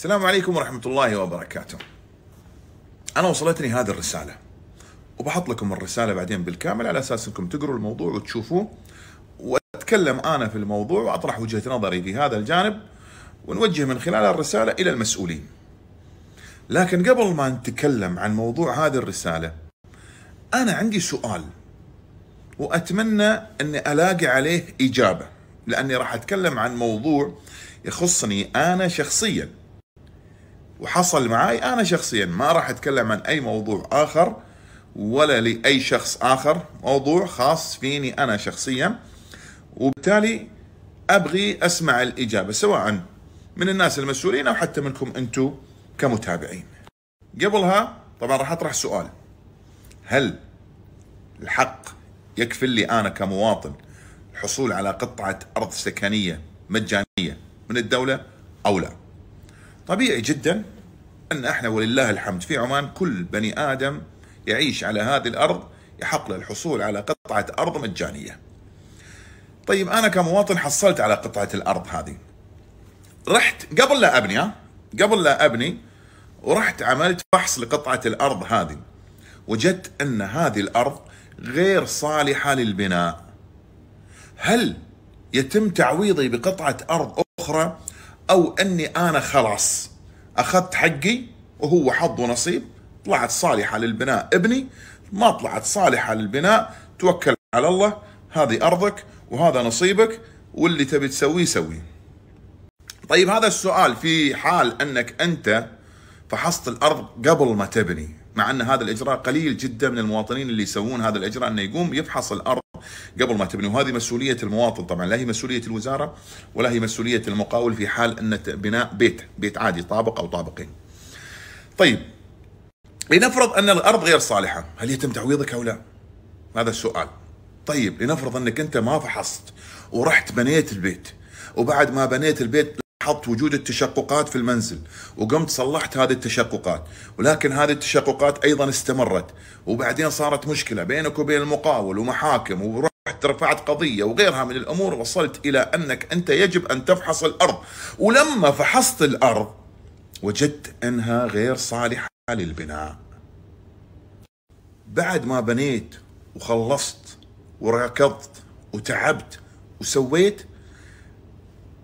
السلام عليكم ورحمة الله وبركاته أنا وصلتني هذه الرسالة وبحط لكم الرسالة بعدين بالكامل على أساس أنكم تقروا الموضوع وتشوفوه وأتكلم أنا في الموضوع وأطرح وجهة نظري في هذا الجانب ونوجه من خلال الرسالة إلى المسؤولين لكن قبل ما نتكلم عن موضوع هذه الرسالة أنا عندي سؤال وأتمنى أني ألاقي عليه إجابة لأني راح أتكلم عن موضوع يخصني أنا شخصياً وحصل معاي انا شخصيا ما راح اتكلم عن اي موضوع اخر ولا لاي شخص اخر موضوع خاص فيني انا شخصيا وبالتالي ابغي اسمع الاجابه سواء من الناس المسؤولين او حتى منكم انتم كمتابعين قبلها طبعا راح اطرح سؤال هل الحق يكفل لي انا كمواطن الحصول على قطعه ارض سكنيه مجانيه من الدوله او لا طبيعي جدا أن احنا ولله الحمد في عمان كل بني آدم يعيش على هذه الأرض يحق له الحصول على قطعة أرض مجانية طيب أنا كمواطن حصلت على قطعة الأرض هذه رحت قبل لا أبني قبل لا أبني ورحت عملت فحص لقطعة الأرض هذه وجدت أن هذه الأرض غير صالحة للبناء هل يتم تعويضي بقطعة أرض أخرى او اني انا خلاص اخذت حقي وهو حظ ونصيب طلعت صالحه للبناء ابني ما طلعت صالحه للبناء توكل على الله هذه ارضك وهذا نصيبك واللي تبي تسويه سويه طيب هذا السؤال في حال انك انت فحصت الارض قبل ما تبني مع ان هذا الاجراء قليل جدا من المواطنين اللي يسوون هذا الاجراء انه يقوم يفحص الارض قبل ما تبني وهذه مسؤوليه المواطن طبعا لا هي مسؤوليه الوزاره ولا هي مسؤوليه المقاول في حال ان بناء بيت بيت عادي طابق او طابقين. طيب لنفرض ان الارض غير صالحه، هل يتم تعويضك او لا؟ هذا السؤال. طيب لنفرض انك انت ما فحصت ورحت بنيت البيت وبعد ما بنيت البيت لاحظت وجود التشققات في المنزل وقمت صلحت هذه التشققات ولكن هذه التشققات ايضا استمرت وبعدين صارت مشكله بينك وبين المقاول ومحاكم ورحت رفعت قضيه وغيرها من الامور وصلت الى انك انت يجب ان تفحص الارض ولما فحصت الارض وجدت انها غير صالحه للبناء بعد ما بنيت وخلصت وركضت وتعبت وسويت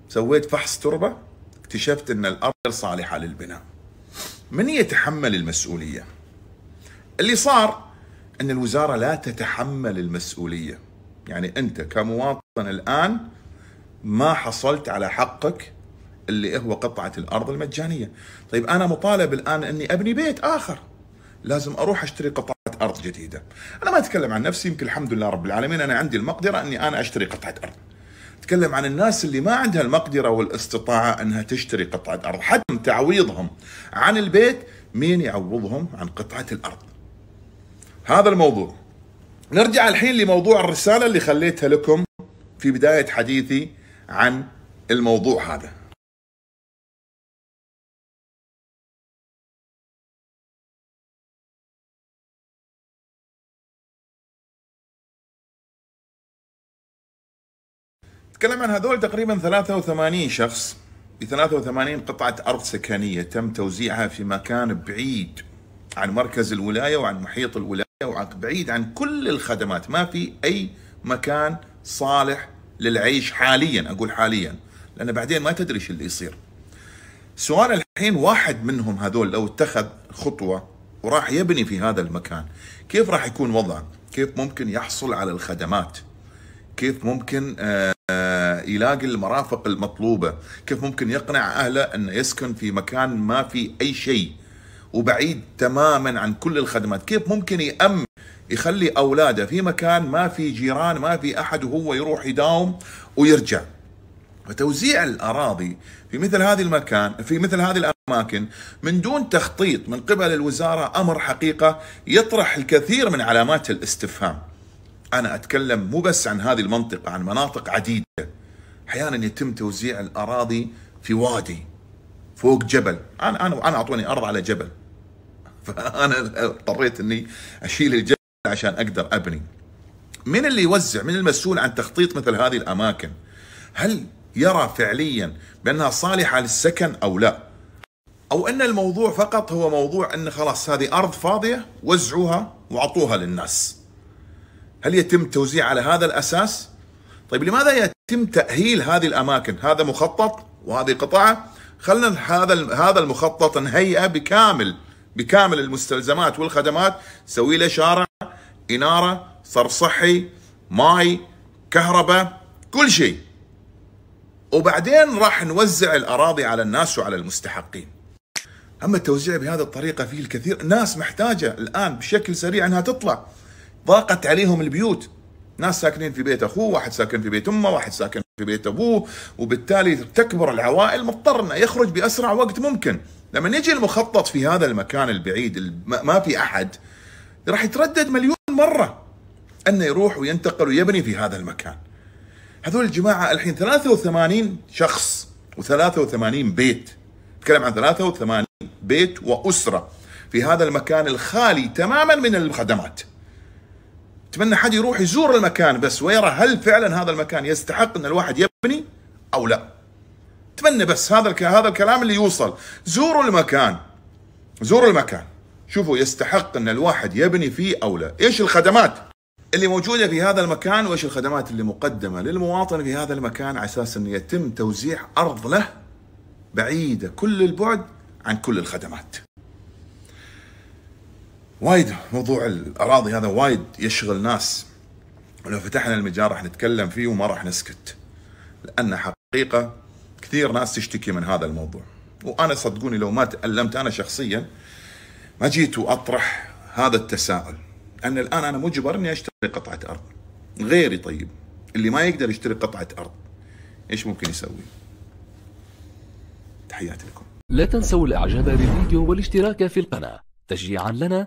سويت فحص تربه اكتشفت ان الارض غير صالحه للبناء من يتحمل المسؤوليه اللي صار ان الوزاره لا تتحمل المسؤوليه يعني انت كمواطن الان ما حصلت على حقك اللي هو قطعه الارض المجانيه طيب انا مطالب الان اني ابني بيت اخر لازم اروح اشتري قطعه ارض جديده انا ما اتكلم عن نفسي يمكن الحمد لله رب العالمين انا عندي المقدره اني انا اشتري قطعه ارض تكلم عن الناس اللي ما عندها المقدره والاستطاعه انها تشتري قطعه ارض حتى تعويضهم عن البيت مين يعوضهم عن قطعه الارض هذا الموضوع نرجع الحين لموضوع الرساله اللي خليتها لكم في بدايه حديثي عن الموضوع هذا تكلم عن هذول تقريبا 83 شخص ب 83 قطعة أرض سكنية تم توزيعها في مكان بعيد عن مركز الولاية وعن محيط الولاية وعن بعيد عن كل الخدمات ما في أي مكان صالح للعيش حاليا أقول حاليا لأن بعدين ما تدري شو اللي يصير سؤال الحين واحد منهم هذول لو اتخذ خطوة وراح يبني في هذا المكان كيف راح يكون وضعه كيف ممكن يحصل على الخدمات كيف ممكن آه، يلاقي المرافق المطلوبة كيف ممكن يقنع أهله أن يسكن في مكان ما في أي شيء وبعيد تماما عن كل الخدمات كيف ممكن يأمن يخلي أولاده في مكان ما في جيران ما في أحد وهو يروح يداوم ويرجع فتوزيع الأراضي في مثل هذه المكان في مثل هذه الأماكن من دون تخطيط من قبل الوزارة أمر حقيقة يطرح الكثير من علامات الاستفهام أنا أتكلم مو بس عن هذه المنطقة عن مناطق عديدة أحيانا يتم توزيع الأراضي في وادي فوق جبل أنا أنا أنا أعطوني أرض على جبل فأنا اضطريت إني أشيل الجبل عشان أقدر أبني من اللي يوزع من المسؤول عن تخطيط مثل هذه الأماكن هل يرى فعليا بأنها صالحة للسكن أو لا أو أن الموضوع فقط هو موضوع أن خلاص هذه أرض فاضية وزعوها وعطوها للناس هل يتم توزيع على هذا الأساس؟ طيب لماذا يتم تأهيل هذه الأماكن؟ هذا مخطط وهذه قطعة خلنا هذا هذا المخطط نهيئه بكامل بكامل المستلزمات والخدمات سوي له شارع إنارة صرف صحي ماي كهرباء كل شيء وبعدين راح نوزع الأراضي على الناس وعلى المستحقين أما التوزيع بهذه الطريقة فيه الكثير ناس محتاجة الآن بشكل سريع أنها تطلع ضاقت عليهم البيوت ناس ساكنين في بيت اخوه واحد ساكن في بيت امه واحد ساكن في بيت ابوه وبالتالي تكبر العوائل مضطر انه يخرج باسرع وقت ممكن لما يجي المخطط في هذا المكان البعيد ما في احد راح يتردد مليون مره انه يروح وينتقل ويبني في هذا المكان هذول الجماعه الحين 83 شخص و83 بيت نتكلم عن 83 بيت واسره في هذا المكان الخالي تماما من الخدمات اتمنى حد يروح يزور المكان بس ويرى هل فعلا هذا المكان يستحق ان الواحد يبني او لا اتمنى بس هذا هذا الكلام اللي يوصل زوروا المكان زوروا المكان شوفوا يستحق ان الواحد يبني فيه او لا ايش الخدمات اللي موجودة في هذا المكان وإيش الخدمات اللي مقدمة للمواطن في هذا المكان على أساس أن يتم توزيع أرض له بعيدة كل البعد عن كل الخدمات وايد موضوع الاراضي هذا وايد يشغل ناس ولو فتحنا المجال راح نتكلم فيه وما راح نسكت لان حقيقه كثير ناس تشتكي من هذا الموضوع وانا صدقوني لو ما تالمت انا شخصيا ما جيت واطرح هذا التساؤل ان الان انا مجبر اني اشتري قطعه ارض غيري طيب اللي ما يقدر يشتري قطعه ارض ايش ممكن يسوي؟ تحياتي لكم لا تنسوا الاعجاب بالفيديو والاشتراك في القناه تشجيعا لنا